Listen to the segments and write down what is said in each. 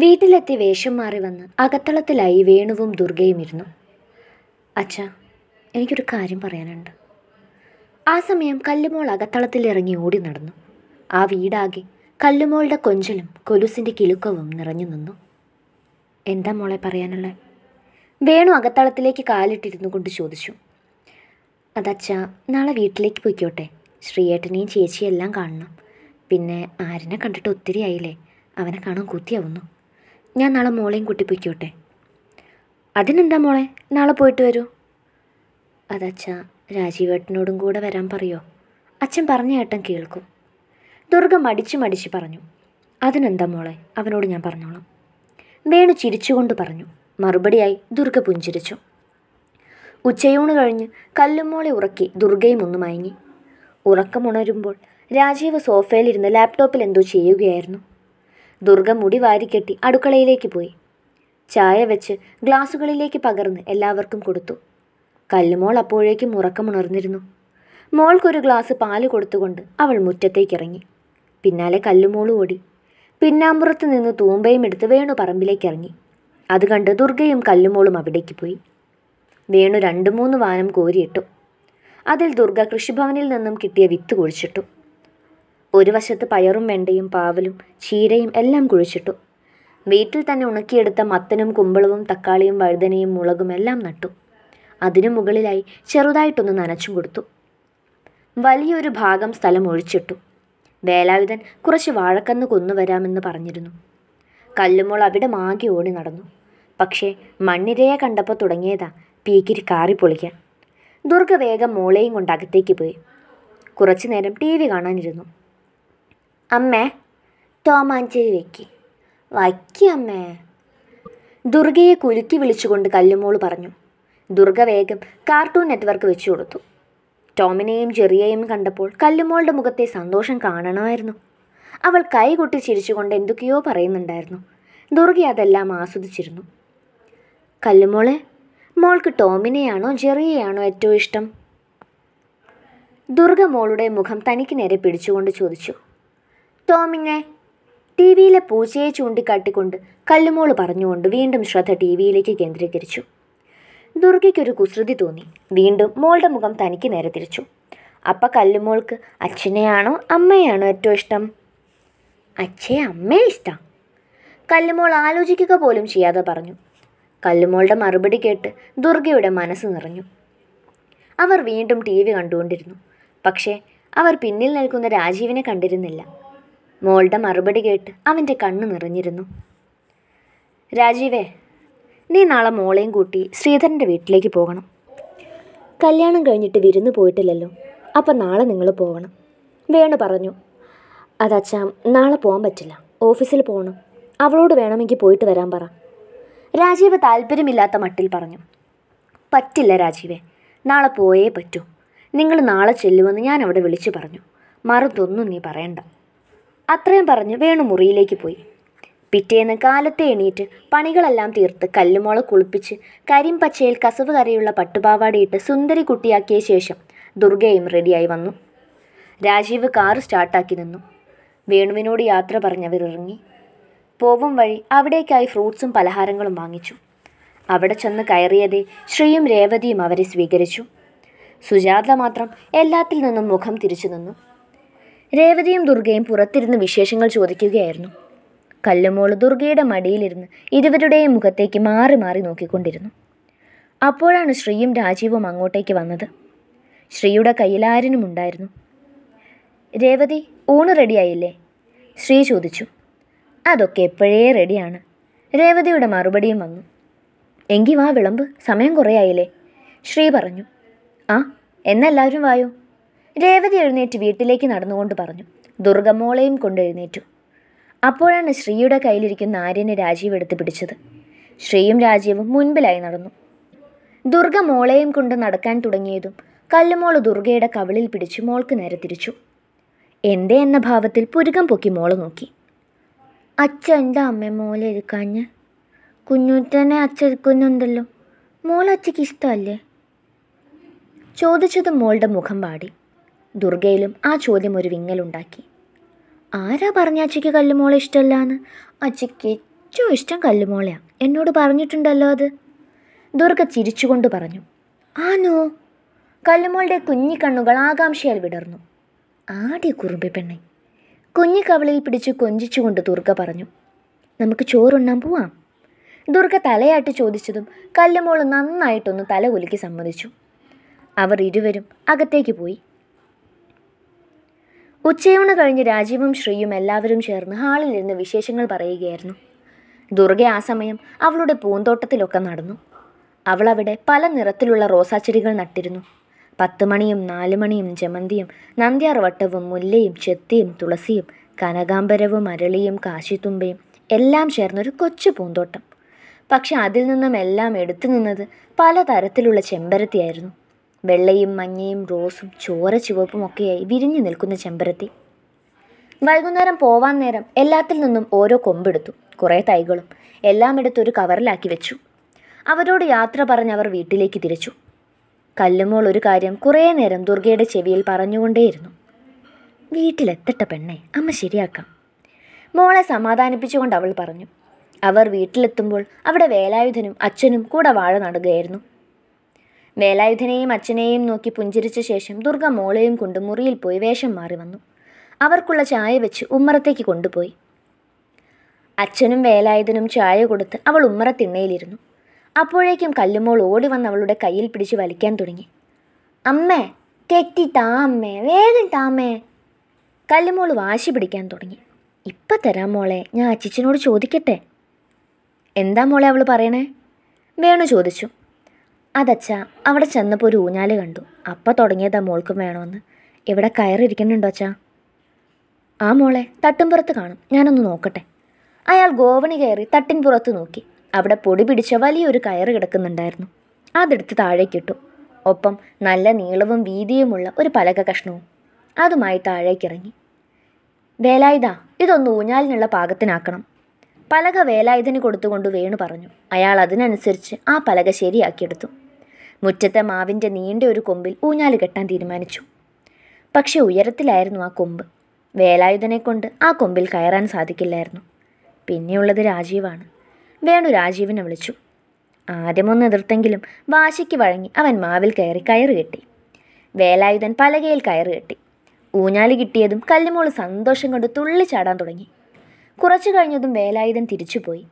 വീട്ടിലെത്തി വേഷം മാറി വന്ന് അകത്തളത്തിലായി വേണുവും ദുർഗയും ഇരുന്നു അച്ഛ എനിക്കൊരു കാര്യം പറയാനുണ്ട് ആ സമയം കല്ലുമോൾ അകത്തളത്തിൽ ഇറങ്ങി ഓടി നടന്നു ആ വീടാകെ കല്ലുമോളുടെ കൊഞ്ചലും കൊലുസിൻ്റെ കിലുക്കവും നിറഞ്ഞു നിന്നു എന്താ മോളെ പറയാനുള്ളത് വേണു അകത്തളത്തിലേക്ക് കാലിട്ടിരുന്നു കൊണ്ട് ചോദിച്ചു അതച്ഛ നാളെ വീട്ടിലേക്ക് പോയിക്കോട്ടെ ശ്രീയേട്ടനെയും ചേച്ചിയെല്ലാം കാണണം പിന്നെ ആരിനെ കണ്ടിട്ട് ഒത്തിരി ആയില്ലേ അവനെ കാണാൻ കുത്തിയാവുന്നു ഞാൻ നാളെ മോളെയും കൂട്ടി പൊയ്ക്കോട്ടെ അതിനെന്താ മോളെ നാളെ പോയിട്ട് വരൂ അതച്ഛ രാജീവേട്ടനോടും കൂടെ വരാൻ പറയോ അച്ഛൻ പറഞ്ഞ ഏട്ടൻ കേൾക്കും ദുർഗ മടിച്ച് മടിച്ച് പറഞ്ഞു അതിനെന്താ മോളെ അവനോട് ഞാൻ പറഞ്ഞോളാം വേണു ചിരിച്ചുകൊണ്ട് പറഞ്ഞു മറുപടിയായി ദുർഗ പുഞ്ചിരിച്ചു ഉച്ചയൂണ് കഴിഞ്ഞ് കല്ലുമോളെ ഉറക്കി ദുർഗയും ഒന്ന് മയങ്ങി ഉറക്കമുണരുമ്പോൾ രാജീവ് സോഫയിലിരുന്ന് ലാപ്ടോപ്പിൽ എന്തോ ചെയ്യുകയായിരുന്നു ദുർഗ മുടി വാരിക്കെട്ടി അടുക്കളയിലേക്ക് പോയി ചായ വെച്ച് ഗ്ലാസുകളിലേക്ക് പകർന്ന് എല്ലാവർക്കും കൊടുത്തു കല്ലുമോൾ അപ്പോഴേക്കും ഉറക്കമുണർന്നിരുന്നു മോൾക്കൊരു ഗ്ലാസ് പാല് കൊടുത്തുകൊണ്ട് അവൾ മുറ്റത്തേക്കിറങ്ങി പിന്നാലെ കല്ലുമോൾ ഓടി പിന്നാമ്പുറത്ത് നിന്ന് തൂമ്പയും എടുത്ത് വേണു പറമ്പിലേക്ക് ഇറങ്ങി അത് കണ്ട് ദുർഗയും കല്ലുമോളും അവിടേക്ക് പോയി വേണു രണ്ട് മൂന്ന് വാനം കോരിയിട്ടു അതിൽ ദുർഗ കൃഷിഭവനിൽ നിന്നും കിട്ടിയ വിത്ത് കുഴിച്ചിട്ടു ഒരു വശത്ത് പയറും വെണ്ടയും പാവലും ചീരയും എല്ലാം കുഴിച്ചിട്ടു വീട്ടിൽ തന്നെ ഉണക്കിയെടുത്ത മത്തനും കുമ്പളവും തക്കാളിയും വഴുതനയും മുളകും എല്ലാം നട്ടു അതിനു മുകളിലായി ചെറുതായിട്ടൊന്ന് നനച്ചു കൊടുത്തു വലിയൊരു ഭാഗം സ്ഥലം ഒഴിച്ചിട്ടു വേലായുധൻ കുറച്ച് വാഴക്കന്ന് കൊന്നുവരാമെന്ന് പറഞ്ഞിരുന്നു കല്ലുമോൾ അവിടെ മാകി ഓടി നടന്നു പക്ഷേ മണ്ണിരയെ കണ്ടപ്പോൾ തുടങ്ങിയതാ പീക്കിരി കാറി പൊളിക്കാൻ ദുർഗ വേഗം മോളെയും കൊണ്ട് അകത്തേക്ക് പോയി കുറച്ചു നേരം ടി വി കാണാനിരുന്നു അമ്മേ ടോമാഞ്ചേരി വെക്കി വയ്ക്കി അമ്മേ ദുർഗയെ കുലുക്കി വിളിച്ചുകൊണ്ട് കല്ലുമോൾ പറഞ്ഞു ദുർഗ വേഗം കാർട്ടൂൺ നെറ്റ്വർക്ക് വെച്ചു കൊടുത്തു ടോമിനെയും ചെറിയയും കണ്ടപ്പോൾ കല്ലുമോളുടെ മുഖത്തെ സന്തോഷം കാണണമായിരുന്നു അവൾ കൈകൊട്ടി ചിരിച്ചുകൊണ്ട് എന്തൊക്കെയോ പറയുന്നുണ്ടായിരുന്നു ദുർഗ അതെല്ലാം ആസ്വദിച്ചിരുന്നു കല്ലുമോളെ മോൾക്ക് ടോമിനെയാണോ ജെറിയെയാണോ ഏറ്റവും ഇഷ്ടം ദുർഗ മോളുടെ മുഖം തനിക്ക് നേരെ പിടിച്ചുകൊണ്ട് ചോദിച്ചു ടോമിനെ ടി വിയിലെ പൂച്ചയെ ചൂണ്ടിക്കാട്ടിക്കൊണ്ട് കല്ലുമോൾ പറഞ്ഞുകൊണ്ട് വീണ്ടും ശ്രദ്ധ ടി വിയിലേക്ക് കേന്ദ്രീകരിച്ചു ദുർഗയ്ക്കൊരു കുസൃതി തോന്നി വീണ്ടും മോളുടെ മുഖം തനിക്ക് നേരെ തിരിച്ചു അപ്പം കല്ലുമോൾക്ക് അച്ഛനെയാണോ അമ്മയാണോ ഏറ്റവും ഇഷ്ടം അച്ഛയെ അമ്മയെ ഇഷ്ടം കല്ലുമോൾ ആലോചിക്കുക പോലും ചെയ്യാതെ പറഞ്ഞു കല്ലുമോളുടെ മറുപടി കേട്ട് ദുർഗയുടെ മനസ്സ് നിറഞ്ഞു അവർ വീണ്ടും ടി വി കണ്ടുകൊണ്ടിരുന്നു പക്ഷേ അവർ പിന്നിൽ നിൽക്കുന്ന രാജീവിനെ കണ്ടിരുന്നില്ല മോളുടെ മറുപടി കേട്ട് അവൻ്റെ കണ്ണു നിറഞ്ഞിരുന്നു രാജീവേ നീ നാളെ മോളെയും കൂട്ടി ശ്രീധരൻ്റെ വീട്ടിലേക്ക് പോകണം കല്യാണം കഴിഞ്ഞിട്ട് വിരുന്ന് പോയിട്ടില്ലല്ലോ അപ്പം നാളെ നിങ്ങൾ പോകണം വേണു പറഞ്ഞു അതച്ഛാ നാളെ പോകാൻ പറ്റില്ല ഓഫീസിൽ പോകണം അവളോട് വേണമെങ്കിൽ പോയിട്ട് വരാൻ പറ രാജീവ് താല്പര്യമില്ലാത്ത മട്ടിൽ പറഞ്ഞു പറ്റില്ല രാജീവേ നാളെ പോയേ പറ്റൂ നിങ്ങൾ നാളെ ചെല്ലുമെന്ന് ഞാൻ അവിടെ വിളിച്ചു പറഞ്ഞു മറുതൊന്നും നീ പറയണ്ട അത്രയും പറഞ്ഞ് വേണു മുറിയിലേക്ക് പോയി പിറ്റേന്ന് കാലത്തെ എണീറ്റ് പണികളെല്ലാം തീർത്ത് കല്ലുമോള കുളിപ്പിച്ച് കരിമ്പച്ചയിൽ കസവ് കരയുള്ള പട്ടുപാവാടിയിട്ട് സുന്ദരി കുട്ടിയാക്കിയ ശേഷം ദുർഗയും റെഡിയായി വന്നു രാജീവ് കാർ സ്റ്റാർട്ടാക്കി നിന്നു വേണുവിനോട് യാത്ര പറഞ്ഞവർ ഇറങ്ങി പോവും വഴി അവിടേക്കായി ഫ്രൂട്ട്സും പലഹാരങ്ങളും വാങ്ങിച്ചു അവിടെ ചെന്ന് കയറിയതേ ശ്രീയും രേവതിയും അവരെ സ്വീകരിച്ചു സുജാത മാത്രം എല്ലാത്തിൽ നിന്നും മുഖം തിരിച്ചു നിന്നു രേവതിയും ദുർഗയും പുറത്തിരുന്ന് വിശേഷങ്ങൾ ചോദിക്കുകയായിരുന്നു കല്ലുമോൾ ദുർഗയുടെ മടിയിലിരുന്ന് ഇരുവരുടെയും മുഖത്തേക്ക് മാറി മാറി നോക്കിക്കൊണ്ടിരുന്നു അപ്പോഴാണ് ശ്രീയും രാജീവും അങ്ങോട്ടേക്ക് വന്നത് ശ്രീയുടെ കയ്യിലാരനും ഉണ്ടായിരുന്നു രേവതി ഊണ് റെഡിയായില്ലേ ശ്രീ ചോദിച്ചു അതൊക്കെ എപ്പോഴേ റെഡിയാണ് രേവതിയുടെ മറുപടിയും വന്നു എങ്കി വാ വിളമ്പ് സമയം കുറേ ആയില്ലേ ശ്രീ പറഞ്ഞു ആ എന്നെല്ലാവരും വായോ രേവതി എഴുന്നേറ്റ് വീട്ടിലേക്ക് നടന്നുകൊണ്ട് പറഞ്ഞു ദുർഗമോളെയും കൊണ്ടെഴുന്നേറ്റു അപ്പോഴാണ് ശ്രീയുടെ കയ്യിലിരിക്കുന്ന ആര്യനെ രാജീവ് എടുത്തു പിടിച്ചത് ശ്രീയും രാജീവും മുൻപിലായി നടന്നു ദുർഗ മോളെയും കൊണ്ട് നടക്കാൻ തുടങ്ങിയതും കല്ലുമോൾ ദുർഗയുടെ കവിളിൽ പിടിച്ച് മോൾക്ക് നേരെ തിരിച്ചു എന്തേ എന്ന ഭാവത്തിൽ പുരുകം പൊക്കി മോള് നോക്കി അച്ഛ എന്താ അമ്മ മോളെ എടുക്കാഞ്ഞ് കുഞ്ഞുറ്റനെ അച്ഛ എടുക്കുന്നുണ്ടല്ലോ മോൾ ഇഷ്ടമല്ലേ ചോദിച്ചത് മോളുടെ മുഖം പാടി ദുർഗയിലും ആ ചോദ്യം ഒരു വിങ്ങലുണ്ടാക്കി ആരാ പറഞ്ഞ അച്ചയ്ക്ക് കല്ലുമോളെ ഇഷ്ടമല്ല എന്ന് അച്ഛയ്ക്ക് ഏറ്റവും ഇഷ്ടം കല്ലുമോളെയാണ് എന്നോട് പറഞ്ഞിട്ടുണ്ടല്ലോ അത് ദുർഗ ചിരിച്ചുകൊണ്ട് പറഞ്ഞു ആനോ കല്ലുമോളുടെ കുഞ്ഞിക്കണ്ണുകൾ ആകാംക്ഷയാൽ വിടർന്നു ആടി കുറുമ്പി പെണ്ണെ കുഞ്ഞിക്കവളിയിൽ പിടിച്ച് കൊഞ്ചിച്ചുകൊണ്ട് ദുർഗ പറഞ്ഞു നമുക്ക് ചോറുണ്ണാൻ പോവാം ദുർഗ തലയാട്ടി ചോദിച്ചതും കല്ലുമോൾ നന്നായിട്ടൊന്ന് തല കുലുക്കി സമ്മതിച്ചു അവർ ഇരുവരും അകത്തേക്ക് പോയി ഉച്ചയൂണ് കഴിഞ്ഞ് രാജീവും ശ്രീയും എല്ലാവരും ചേർന്ന് ഹാളിലിരുന്ന് വിശേഷങ്ങൾ പറയുകയായിരുന്നു ദുർഗ ആ സമയം അവളുടെ പൂന്തോട്ടത്തിലൊക്കെ നടന്നു അവൾ അവിടെ പല നിറത്തിലുള്ള റോസാച്ചെടികൾ നട്ടിരുന്നു മണിയും പത്തുമണിയും മണിയും ജമന്തിയും നന്ദ്യാർവട്ടവും മുല്ലയും ചെത്തിയും തുളസിയും കനകാംബരവും അരളിയും കാശിത്തുമ്പയും എല്ലാം ചേർന്നൊരു കൊച്ചു പൂന്തോട്ടം പക്ഷെ അതിൽ നിന്നും എല്ലാം എടുത്തു നിന്നത് പലതരത്തിലുള്ള ചെമ്പരത്തിയായിരുന്നു വെള്ളയും മഞ്ഞയും റോസും ചോര ചുവപ്പും ഒക്കെയായി വിരിഞ്ഞു നിൽക്കുന്ന ചെമ്പരത്തി വൈകുന്നേരം പോവാൻ നേരം എല്ലാത്തിൽ നിന്നും ഓരോ കൊമ്പെടുത്തു കുറേ തൈകളും എല്ലാം എടുത്തൊരു കവറിലാക്കി വെച്ചു അവരോട് യാത്ര പറഞ്ഞ് അവർ വീട്ടിലേക്ക് തിരിച്ചു കല്ലുമോൾ ഒരു കാര്യം കുറേ നേരം ദുർഗയുടെ ചെവിയിൽ പറഞ്ഞുകൊണ്ടേയിരുന്നു വീട്ടിലെത്തട്ടെ പെണ്ണെ അമ്മ ശരിയാക്കാം മോളെ സമാധാനിപ്പിച്ചുകൊണ്ട് അവൾ പറഞ്ഞു അവർ വീട്ടിലെത്തുമ്പോൾ അവിടെ വേലായുധനും അച്ഛനും കൂടെ വാഴ നടുകയായിരുന്നു വേലായുധനെയും അച്ഛനെയും നോക്കി പുഞ്ചിരിച്ച ശേഷം ദുർഗ മോളെയും കൊണ്ട് മുറിയിൽ പോയി വേഷം മാറി വന്നു അവർക്കുള്ള ചായ വെച്ച് ഉമ്മറത്തേക്ക് കൊണ്ടുപോയി അച്ഛനും വേലായുധനും ചായ കൊടുത്ത് അവൾ ഉമ്മറത്തിണ്ണയിലിരുന്നു അപ്പോഴേക്കും കല്ലുമോൾ ഓടി വന്ന് അവളുടെ കയ്യിൽ പിടിച്ച് വലിക്കാൻ തുടങ്ങി അമ്മേ തെറ്റി താ അമ്മേ വേഗം താമേ കല്ലുമോൾ വാശി പിടിക്കാൻ തുടങ്ങി ഇപ്പം തരാം മോളെ ഞാൻ അച്ചിച്ചനോട് ചോദിക്കട്ടെ എന്താ മോളെ അവൾ പറയണേ വേണു ചോദിച്ചു അതച്ച അവിടെ ചെന്നപ്പോൾ ഒരു ഊഞ്ഞാല് കണ്ടു അപ്പം തുടങ്ങിയതാ മോൾക്കും വേണമെന്ന് ഇവിടെ കയറിയിരിക്കുന്നുണ്ടോ അച്ഛാ ആ മോളെ തട്ടിൻപുറത്ത് കാണും ഞാനൊന്ന് നോക്കട്ടെ അയാൾ ഗോവണി കയറി തട്ടിൻപുറത്ത് നോക്കി അവിടെ പൊടി പിടിച്ച വലിയൊരു കയറ് കിടക്കുന്നുണ്ടായിരുന്നു അതെടുത്ത് താഴേക്കിട്ടു ഒപ്പം നല്ല നീളവും വീതിയുമുള്ള ഒരു പലക കഷ്ണവും അതുമായി താഴേക്കിറങ്ങി വേലായുധ ഇതൊന്ന് ഊഞ്ഞാലിനുള്ള പാകത്തിനാക്കണം പലക വേലായുധന് കൊടുത്തുകൊണ്ട് വേണു പറഞ്ഞു അയാൾ അതിനനുസരിച്ച് ആ പലക ശരിയാക്കിയെടുത്തു മുറ്റത്തെ മാവിൻ്റെ നീണ്ട ഒരു കൊമ്പിൽ ഊഞ്ഞാൽ കെട്ടാൻ തീരുമാനിച്ചു പക്ഷെ ഉയരത്തിലായിരുന്നു ആ കൊമ്പ് വേലായുധനെ കൊണ്ട് ആ കൊമ്പിൽ കയറാൻ സാധിക്കില്ലായിരുന്നു പിന്നെയുള്ളത് രാജീവാണ് വേണു രാജീവിനെ വിളിച്ചു ആദ്യമൊന്ന് എതിർത്തെങ്കിലും വാശിക്ക് വഴങ്ങി അവൻ മാവിൽ കയറി കയറ് കെട്ടി വേലായുധൻ പലകയിൽ കയറ് കെട്ടി ഊഞ്ഞാല് കിട്ടിയതും കല്ലുമോൾ സന്തോഷം കൊണ്ട് തുള്ളി ചാടാൻ തുടങ്ങി കുറച്ചു കഴിഞ്ഞതും വേലായുധൻ തിരിച്ചുപോയി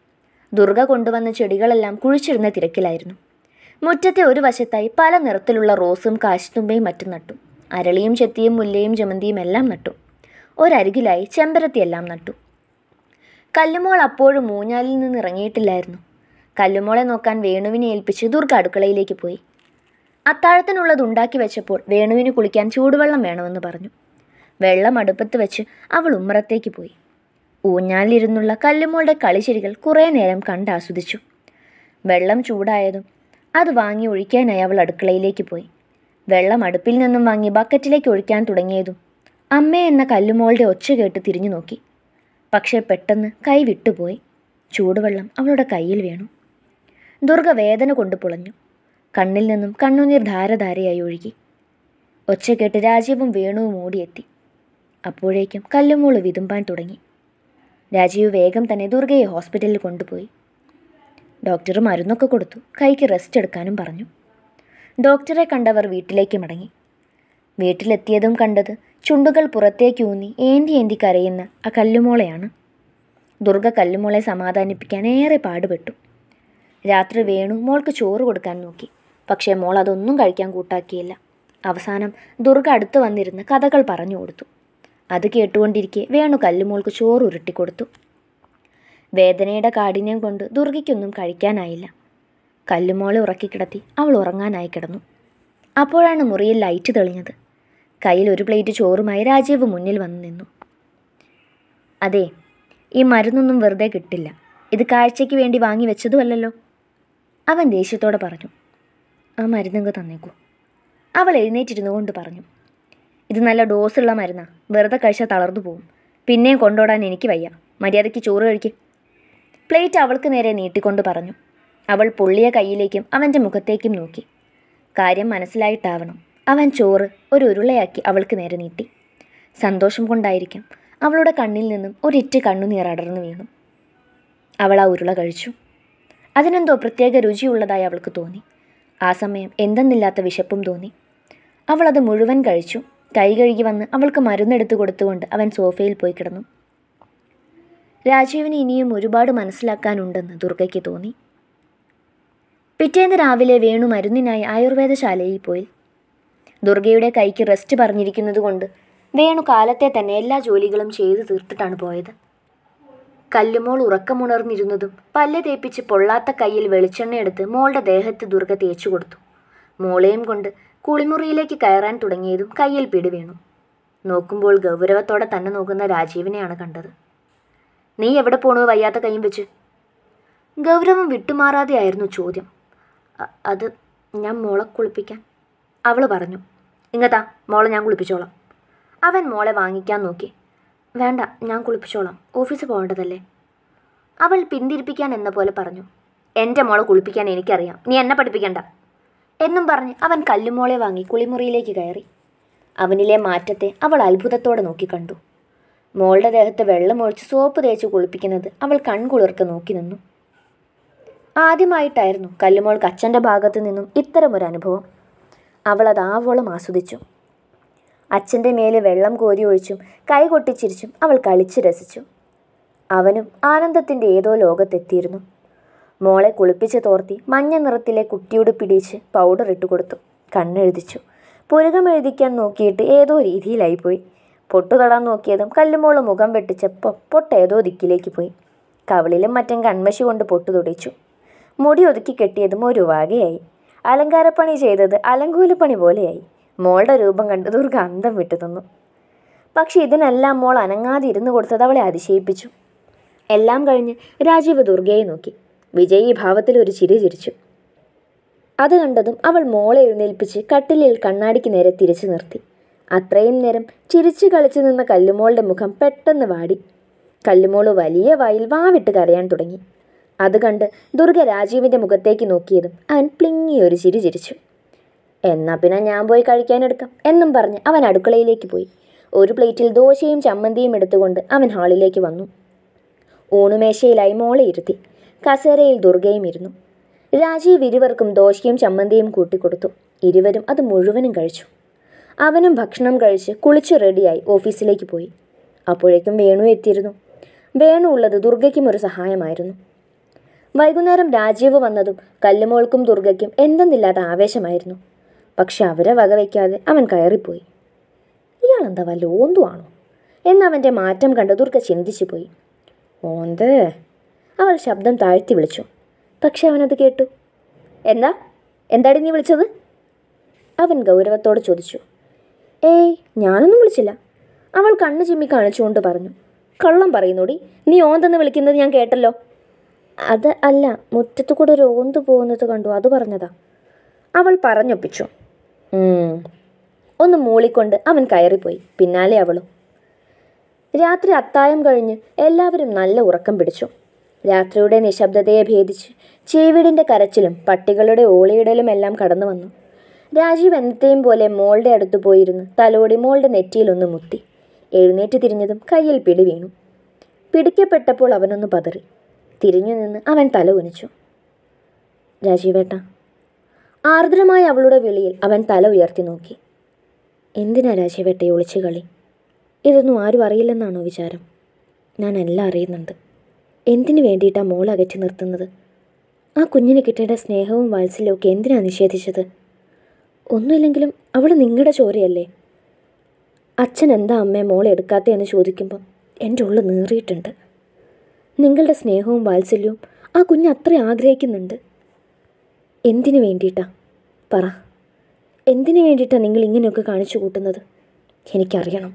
ദുർഗ കൊണ്ടുവന്ന ചെടികളെല്ലാം കുഴിച്ചിടുന്ന തിരക്കിലായിരുന്നു മുറ്റത്തെ ഒരു വശത്തായി പല നിറത്തിലുള്ള റോസും കാശിത്തുമ്പയും മറ്റും നട്ടു അരളിയും ചെത്തിയും മുല്ലയും ജമന്തിയും എല്ലാം നട്ടു ഒരരികിലായി ചെമ്പരത്തിയെല്ലാം നട്ടു കല്ലുമോൾ അപ്പോഴും മൂഞ്ഞാലിൽ നിന്ന് ഇറങ്ങിയിട്ടില്ലായിരുന്നു കല്ലുമോളെ നോക്കാൻ വേണുവിനെ ഏൽപ്പിച്ച് ദുർഗ അടുക്കളയിലേക്ക് പോയി അത്താഴത്തിനുള്ളത് ഉണ്ടാക്കി വെച്ചപ്പോൾ വേണുവിന് കുളിക്കാൻ ചൂടുവെള്ളം വേണമെന്ന് പറഞ്ഞു വെള്ളം അടുപ്പത്ത് വെച്ച് അവൾ ഉമ്മറത്തേക്ക് പോയി ഊഞ്ഞാലിരുന്നുള്ള കല്ലുമോളുടെ കളിച്ചിരികൾ കുറേ നേരം കണ്ടാസ്വദിച്ചു വെള്ളം ചൂടായതും അത് വാങ്ങി ഒഴിക്കാനായി അവൾ അടുക്കളയിലേക്ക് പോയി വെള്ളം അടുപ്പിൽ നിന്നും വാങ്ങി ബക്കറ്റിലേക്ക് ഒഴിക്കാൻ തുടങ്ങിയതും അമ്മ എന്ന കല്ലുമോളുടെ ഒച്ച കേട്ട് തിരിഞ്ഞു നോക്കി പക്ഷേ പെട്ടെന്ന് കൈ വിട്ടുപോയി ചൂടുവെള്ളം അവളുടെ കയ്യിൽ വീണു ദുർഗ വേദന കൊണ്ട് പുളഞ്ഞു കണ്ണിൽ നിന്നും കണ്ണുനീർ ധാരധാരയായി ഒഴുകി ഒച്ച കേട്ട് രാജീവും വേണുവും ഓടിയെത്തി അപ്പോഴേക്കും കല്ലുമോള് വിതുമ്പാൻ തുടങ്ങി രാജീവ് വേഗം തന്നെ ദുർഗയെ ഹോസ്പിറ്റലിൽ കൊണ്ടുപോയി ഡോക്ടർ മരുന്നൊക്കെ കൊടുത്തു കൈക്ക് റെസ്റ്റ് എടുക്കാനും പറഞ്ഞു ഡോക്ടറെ കണ്ടവർ വീട്ടിലേക്ക് മടങ്ങി വീട്ടിലെത്തിയതും കണ്ടത് ചുണ്ടുകൾ പുറത്തേക്ക് ഊന്നി ഏന്തി ഏന്തി കരയുന്ന ആ കല്ലുമോളയാണ് ദുർഗ കല്ലുമോളെ സമാധാനിപ്പിക്കാൻ ഏറെ പാടുപെട്ടു രാത്രി വേണു മോൾക്ക് ചോറ് കൊടുക്കാൻ നോക്കി പക്ഷേ മോൾ അതൊന്നും കഴിക്കാൻ കൂട്ടാക്കിയില്ല അവസാനം ദുർഗ അടുത്ത് വന്നിരുന്ന് കഥകൾ പറഞ്ഞു കൊടുത്തു അത് കേട്ടുകൊണ്ടിരിക്കെ വേണു കല്ലുമോൾക്ക് ചോറ് ഉരുട്ടിക്കൊടുത്തു വേദനയുടെ കാഠിന്യം കൊണ്ട് ദുർഗയ്ക്കൊന്നും കഴിക്കാനായില്ല കല്ലുമോളെ ഉറക്കിക്കിടത്തി അവൾ ഉറങ്ങാനായി കിടന്നു അപ്പോഴാണ് മുറിയിൽ ലൈറ്റ് തെളിഞ്ഞത് കയ്യിൽ ഒരു പ്ലേറ്റ് ചോറുമായി രാജീവ് മുന്നിൽ വന്നു നിന്നു അതെ ഈ മരുന്നൊന്നും വെറുതെ കിട്ടില്ല ഇത് കാഴ്ചയ്ക്ക് വേണ്ടി വാങ്ങി വെച്ചതുമല്ലോ അവൻ ദേഷ്യത്തോടെ പറഞ്ഞു ആ മരുന്നങ്ങ് തന്നേക്കൂ അവൾ എഴുന്നേറ്റിരുന്നു കൊണ്ട് പറഞ്ഞു ഇത് നല്ല ഡോസുള്ള മരുന്നാണ് വെറുതെ കഴിച്ചാൽ തളർന്നു പോകും പിന്നെയും കൊണ്ടോടാൻ എനിക്ക് വയ്യ മര്യാദയ്ക്ക് ചോറ് കഴിക്കും പ്ലേറ്റ് അവൾക്ക് നേരെ നീട്ടിക്കൊണ്ട് പറഞ്ഞു അവൾ പൊള്ളിയ കൈയിലേക്കും അവൻ്റെ മുഖത്തേക്കും നോക്കി കാര്യം മനസ്സിലായിട്ടാവണം അവൻ ചോറ് ഒരു ഉരുളയാക്കി അവൾക്ക് നേരെ നീട്ടി സന്തോഷം കൊണ്ടായിരിക്കും അവളുടെ കണ്ണിൽ നിന്നും ഒരിറ്റ് കണ്ണുനീർ അടർന്നു വീണു അവൾ ആ ഉരുള കഴിച്ചു അതിനെന്തോ പ്രത്യേക രുചിയുള്ളതായി അവൾക്ക് തോന്നി ആ സമയം എന്തെന്നില്ലാത്ത വിശപ്പും തോന്നി അവൾ അത് മുഴുവൻ കഴിച്ചു കൈ കഴുകി വന്ന് അവൾക്ക് മരുന്നെടുത്ത് കൊടുത്തുകൊണ്ട് അവൻ സോഫയിൽ പോയി കിടന്നു രാജീവിന് ഇനിയും ഒരുപാട് മനസ്സിലാക്കാനുണ്ടെന്ന് ദുർഗയ്ക്ക് തോന്നി പിറ്റേന്ന് രാവിലെ വേണു മരുന്നിനായി ആയുർവേദശാലയിൽ പോയി ദുർഗയുടെ കൈക്ക് റെസ്റ്റ് പറഞ്ഞിരിക്കുന്നതുകൊണ്ട് വേണു കാലത്തെ തന്നെ എല്ലാ ജോലികളും ചെയ്തു തീർത്തിട്ടാണ് പോയത് കല്ലുമോൾ ഉറക്കമുണർന്നിരുന്നതും പല്ല് തേപ്പിച്ച് പൊള്ളാത്ത കയ്യിൽ വെളിച്ചെണ്ണയെടുത്ത് മോളുടെ ദേഹത്ത് ദുർഗ തേച്ചു കൊടുത്തു മോളെയും കൊണ്ട് കുളിമുറിയിലേക്ക് കയറാൻ തുടങ്ങിയതും കയ്യിൽ പിടി വീണു നോക്കുമ്പോൾ ഗൗരവത്തോടെ തന്നെ നോക്കുന്ന രാജീവിനെയാണ് കണ്ടത് നീ എവിടെ പോണു വയ്യാത്ത കൈയും വെച്ച് ഗൗരവം വിട്ടുമാറാതെയായിരുന്നു ചോദ്യം അത് ഞാൻ മോളെ കുളിപ്പിക്കാൻ അവൾ പറഞ്ഞു ഇങ്ങത്താ മോളെ ഞാൻ കുളിപ്പിച്ചോളാം അവൻ മോളെ വാങ്ങിക്കാൻ നോക്കി വേണ്ട ഞാൻ കുളിപ്പിച്ചോളാം ഓഫീസ് പോകേണ്ടതല്ലേ അവൾ പിന്തിരിപ്പിക്കാൻ എന്ന പോലെ പറഞ്ഞു എൻ്റെ മോളെ കുളിപ്പിക്കാൻ എനിക്കറിയാം നീ എന്നെ പഠിപ്പിക്കണ്ട എന്നും പറഞ്ഞ് അവൻ കല്ലുമോളെ വാങ്ങി കുളിമുറിയിലേക്ക് കയറി അവനിലെ മാറ്റത്തെ അവൾ അത്ഭുതത്തോടെ നോക്കിക്കണ്ടു മോളുടെ ദേഹത്ത് വെള്ളമൊഴിച്ച് സോപ്പ് തേച്ച് കുളിപ്പിക്കുന്നത് അവൾ കൺകുളിർക്ക് നോക്കി നിന്നു ആദ്യമായിട്ടായിരുന്നു കല്ലുമോൾക്ക് അച്ഛൻ്റെ ഭാഗത്തു നിന്നും ഇത്തരമൊരനുഭവം അനുഭവം അവൾ അത് ആവോളം ആസ്വദിച്ചു അച്ഛൻ്റെ മേലെ വെള്ളം കോരി ഒഴിച്ചും കൈ കൊട്ടിച്ചിരിച്ചും അവൾ കളിച്ച് രസിച്ചു അവനും ആനന്ദത്തിൻ്റെ ഏതോ ലോകത്തെത്തിയിരുന്നു മോളെ കുളിപ്പിച്ച് തോർത്തി മഞ്ഞ നിറത്തിലെ കുട്ടിയോട് പിടിച്ച് പൗഡർ ഇട്ട് കൊടുത്തു കണ്ണെഴുതിച്ചു പുരുകം എഴുതിക്കാൻ നോക്കിയിട്ട് ഏതോ രീതിയിലായിപ്പോയി പൊട്ടു തൊടാൻ നോക്കിയതും കല്ലുമോള് മുഖം വെട്ടിച്ചപ്പോൾ പൊട്ടേതോ ദിക്കിലേക്ക് പോയി കവളിലും മറ്റും കൺമശി കൊണ്ട് പൊട്ടു തുടച്ചു മുടി ഒതുക്കി കെട്ടിയതും ഒരു വാകയായി അലങ്കാരപ്പണി ചെയ്തത് അലങ്കൂലപ്പണി പോലെയായി മോളുടെ രൂപം കണ്ട് ദുർഗ അന്തം വിട്ടു തന്നു പക്ഷെ ഇതിനെല്ലാം മോൾ അനങ്ങാതെ ഇരുന്ന് കൊടുത്തത് അവളെ അതിശയിപ്പിച്ചു എല്ലാം കഴിഞ്ഞ് രാജീവ് ദുർഗയെ നോക്കി ഈ ഭാവത്തിൽ ഒരു ചിരി ചിരിച്ചു അത് കണ്ടതും അവൾ മോളെ എഴുന്നേൽപ്പിച്ച് കട്ടിലിൽ കണ്ണാടിക്ക് നേരെ തിരിച്ചു നിർത്തി അത്രയും നേരം ചിരിച്ചു കളിച്ചു നിന്ന കല്ലുമോളുടെ മുഖം പെട്ടെന്ന് വാടി കല്ലുമോൾ വലിയ വായിൽ വാവിട്ട് കരയാൻ തുടങ്ങി അത് കണ്ട് ദുർഗ രാജീവിൻ്റെ മുഖത്തേക്ക് നോക്കിയതും അവൻ പ്ലിങ്ങിയൊരു ചിരി ചിരിച്ചു എന്നാൽ പിന്നെ ഞാൻ പോയി കഴിക്കാനെടുക്കാം എന്നും പറഞ്ഞ് അവൻ അടുക്കളയിലേക്ക് പോയി ഒരു പ്ലേറ്റിൽ ദോശയും ചമ്മന്തിയും എടുത്തുകൊണ്ട് അവൻ ഹാളിലേക്ക് വന്നു ഊണുമേശയിലായി മോളെ ഇരുത്തി കസേരയിൽ ദുർഗയും ഇരുന്നു രാജീവ് ഇരുവർക്കും ദോശയും ചമ്മന്തിയും കൂട്ടിക്കൊടുത്തു ഇരുവരും അത് മുഴുവനും കഴിച്ചു അവനും ഭക്ഷണം കഴിച്ച് കുളിച്ച് റെഡിയായി ഓഫീസിലേക്ക് പോയി അപ്പോഴേക്കും വേണു എത്തിയിരുന്നു വേണു ഉള്ളത് ദുർഗയ്ക്കും ഒരു സഹായമായിരുന്നു വൈകുന്നേരം രാജീവ് വന്നതും കല്ലുമോൾക്കും ദുർഗയ്ക്കും എന്തെന്നില്ലാത്ത ആവേശമായിരുന്നു പക്ഷെ അവരെ വകവയ്ക്കാതെ അവൻ കയറിപ്പോയി ഇയാളെന്താ വല്ല ഓന്തുവാണോ എന്നവൻ്റെ മാറ്റം കണ്ട് ദുർഗ ചിന്തിച്ചു പോയി ഓന്ത് അവൾ ശബ്ദം താഴ്ത്തി വിളിച്ചു പക്ഷെ അവനത് കേട്ടു എന്താ എന്താടി നീ വിളിച്ചത് അവൻ ഗൗരവത്തോടെ ചോദിച്ചു ഏയ് ഞാനൊന്നും വിളിച്ചില്ല അവൾ കണ്ണു ചിമ്മി കാണിച്ചുകൊണ്ട് പറഞ്ഞു കള്ളം പറയുന്നോടി നീ ഓന്തെന്ന് വിളിക്കുന്നത് ഞാൻ കേട്ടല്ലോ അത് അല്ല മുറ്റത്തു കൂടെ ഒരു ഓന്ത് പോകുന്നത് കണ്ടു അത് പറഞ്ഞതാ അവൾ പറഞ്ഞൊപ്പിച്ചു ഒന്ന് മൂളിക്കൊണ്ട് അവൻ കയറിപ്പോയി പിന്നാലെ അവളും രാത്രി അത്തായം കഴിഞ്ഞ് എല്ലാവരും നല്ല ഉറക്കം പിടിച്ചു രാത്രിയുടെ നിശബ്ദതയെ ഭേദിച്ച് ചീവീടിൻ്റെ കരച്ചിലും പട്ടികളുടെ ഓളിയിടലും എല്ലാം കടന്നു വന്നു രാജീവ് എന്നത്തെയും പോലെ മോളുടെ അടുത്ത് പോയിരുന്നു തലോടി മോളുടെ നെറ്റിയിലൊന്ന് മുത്തി എഴുന്നേറ്റ് തിരിഞ്ഞതും കയ്യിൽ പിടി വീണു പിടിക്കപ്പെട്ടപ്പോൾ അവനൊന്ന് പതറി തിരിഞ്ഞു നിന്ന് അവൻ തല ഉനിച്ചു രാജീവേട്ട ആർദ്രമായ അവളുടെ വിളിയിൽ അവൻ തല ഉയർത്തി നോക്കി എന്തിനാ രാജീവേട്ടയെ ഒളിച്ചു കളി ഇതൊന്നും ആരും അറിയില്ലെന്നാണോ വിചാരം ഞാൻ എല്ലാം അറിയുന്നുണ്ട് എന്തിനു വേണ്ടിയിട്ടാണ് മോൾ അകറ്റി നിർത്തുന്നത് ആ കുഞ്ഞിന് കിട്ടേണ്ട സ്നേഹവും വാത്സല്യവും ഒക്കെ എന്തിനാണ് നിഷേധിച്ചത് ഒന്നുമില്ലെങ്കിലും അവൾ നിങ്ങളുടെ ചോരയല്ലേ അച്ഛൻ എന്താ അമ്മേ മോളെ എന്ന് ചോദിക്കുമ്പം എൻ്റെ ഉള്ളിൽ നീറിയിട്ടുണ്ട് നിങ്ങളുടെ സ്നേഹവും വാത്സല്യവും ആ കുഞ്ഞ് അത്ര ആഗ്രഹിക്കുന്നുണ്ട് എന്തിനു വേണ്ടിയിട്ടാ പറ എന്തിനു വേണ്ടിയിട്ടാണ് നിങ്ങൾ ഇങ്ങനെയൊക്കെ കാണിച്ചു കൂട്ടുന്നത് എനിക്കറിയണം